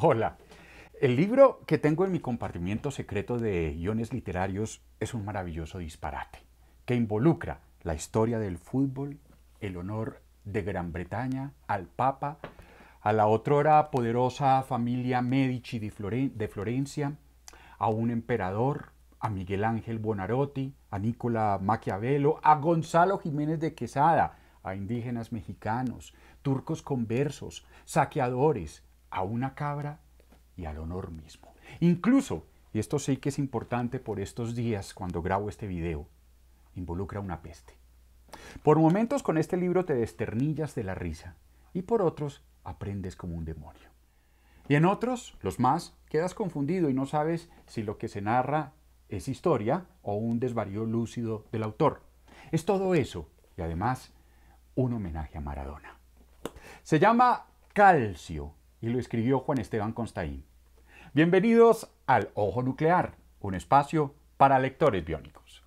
Hola. El libro que tengo en mi compartimiento secreto de guiones literarios es un maravilloso disparate que involucra la historia del fútbol, el honor de Gran Bretaña, al Papa, a la otrora poderosa familia Medici de, Florencia, a un emperador, a Miguel Ángel Bonarotti, a Nicola Maquiavelo, a Gonzalo Jiménez de Quesada, a indígenas mexicanos, turcos conversos, saqueadores, a una cabra y al honor mismo. Incluso, y esto sí que es importante por estos días cuando grabo este video, involucra una peste. Por momentos con este libro te desternillas de la risa y por otros aprendes como un demonio. Y en otros, los más, quedas confundido y no sabes si lo que se narra es historia o un desvarío lúcido del autor. Es todo eso y además un homenaje a Maradona. Se llama Calcio y lo escribió Juan Esteban Constaín. Bienvenidos al Ojo Nuclear, un espacio para lectores biónicos.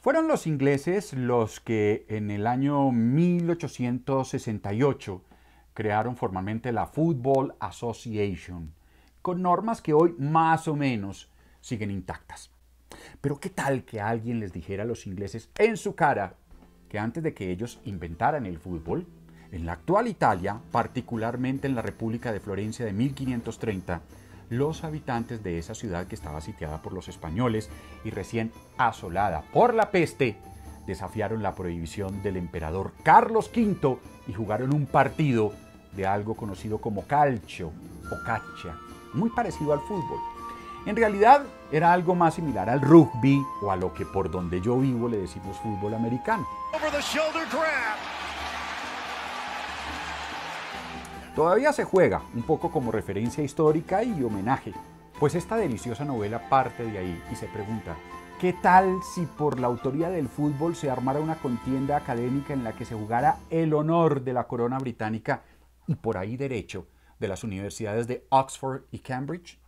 Fueron los ingleses los que en el año 1868 crearon formalmente la Football Association, con normas que hoy más o menos siguen intactas. Pero ¿qué tal que alguien les dijera a los ingleses en su cara que antes de que ellos inventaran el fútbol, en la actual Italia, particularmente en la República de Florencia de 1530, los habitantes de esa ciudad que estaba sitiada por los españoles y recién asolada por la peste, desafiaron la prohibición del emperador Carlos V y jugaron un partido de algo conocido como calcio o cacha muy parecido al fútbol. En realidad era algo más similar al rugby o a lo que por donde yo vivo le decimos fútbol americano. Todavía se juega, un poco como referencia histórica y homenaje, pues esta deliciosa novela parte de ahí y se pregunta, ¿qué tal si por la autoría del fútbol se armara una contienda académica en la que se jugara el honor de la corona británica y por ahí derecho de las universidades de Oxford y Cambridge.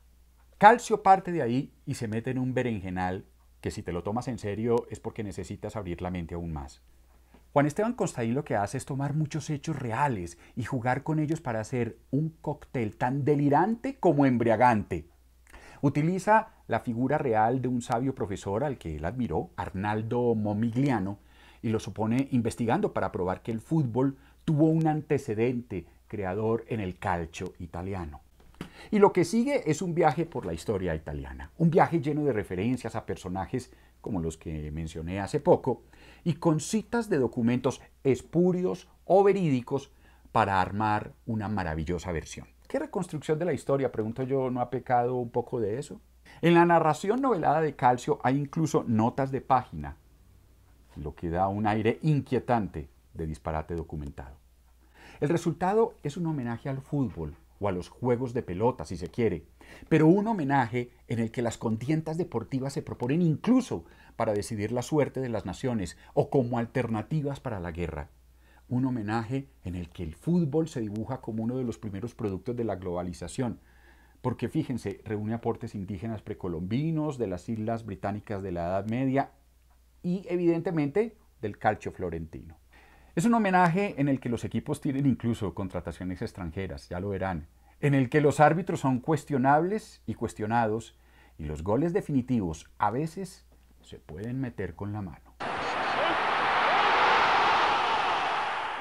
Calcio parte de ahí y se mete en un berenjenal que si te lo tomas en serio es porque necesitas abrir la mente aún más. Juan Esteban Constaín lo que hace es tomar muchos hechos reales y jugar con ellos para hacer un cóctel tan delirante como embriagante. Utiliza la figura real de un sabio profesor al que él admiró, Arnaldo Momigliano, y lo supone investigando para probar que el fútbol tuvo un antecedente creador en el calcio italiano. Y lo que sigue es un viaje por la historia italiana, un viaje lleno de referencias a personajes como los que mencioné hace poco, y con citas de documentos espurios o verídicos para armar una maravillosa versión. ¿Qué reconstrucción de la historia, pregunto yo, no ha pecado un poco de eso? En la narración novelada de Calcio hay incluso notas de página, lo que da un aire inquietante de disparate documentado. El resultado es un homenaje al fútbol o a los juegos de pelota, si se quiere, pero un homenaje en el que las contiendas deportivas se proponen incluso para decidir la suerte de las naciones o como alternativas para la guerra. Un homenaje en el que el fútbol se dibuja como uno de los primeros productos de la globalización, porque fíjense, reúne aportes indígenas precolombinos, de las islas británicas de la Edad Media y evidentemente del calcio florentino. Es un homenaje en el que los equipos tienen incluso contrataciones extranjeras, ya lo verán, en el que los árbitros son cuestionables y cuestionados y los goles definitivos a veces se pueden meter con la mano.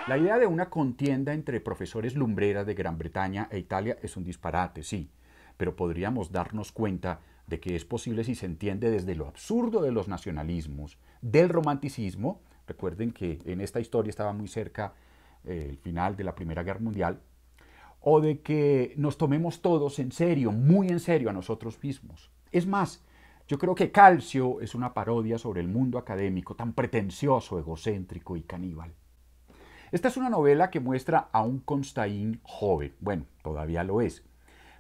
La idea de una contienda entre profesores lumbreras de Gran Bretaña e Italia es un disparate, sí, pero podríamos darnos cuenta de que es posible si se entiende desde lo absurdo de los nacionalismos, del romanticismo Recuerden que en esta historia estaba muy cerca eh, el final de la Primera Guerra Mundial. O de que nos tomemos todos en serio, muy en serio a nosotros mismos. Es más, yo creo que Calcio es una parodia sobre el mundo académico tan pretencioso, egocéntrico y caníbal. Esta es una novela que muestra a un Constaín joven, bueno, todavía lo es,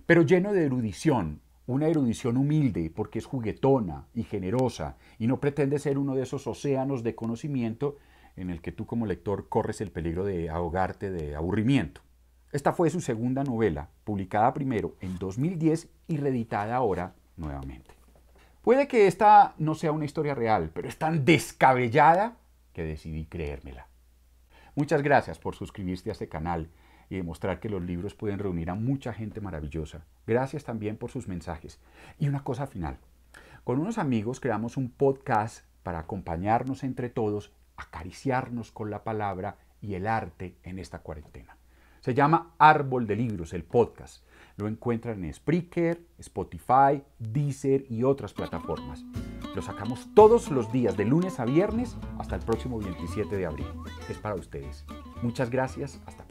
pero lleno de erudición, una erudición humilde porque es juguetona y generosa y no pretende ser uno de esos océanos de conocimiento en el que tú como lector corres el peligro de ahogarte de aburrimiento. Esta fue su segunda novela, publicada primero en 2010 y reeditada ahora nuevamente. Puede que esta no sea una historia real, pero es tan descabellada que decidí creérmela. Muchas gracias por suscribirte a este canal y demostrar que los libros pueden reunir a mucha gente maravillosa. Gracias también por sus mensajes. Y una cosa final. Con unos amigos creamos un podcast para acompañarnos entre todos, acariciarnos con la palabra y el arte en esta cuarentena. Se llama Árbol de Libros, el podcast. Lo encuentran en Spreaker, Spotify, Deezer y otras plataformas. Lo sacamos todos los días, de lunes a viernes, hasta el próximo 27 de abril. Es para ustedes. Muchas gracias. Hasta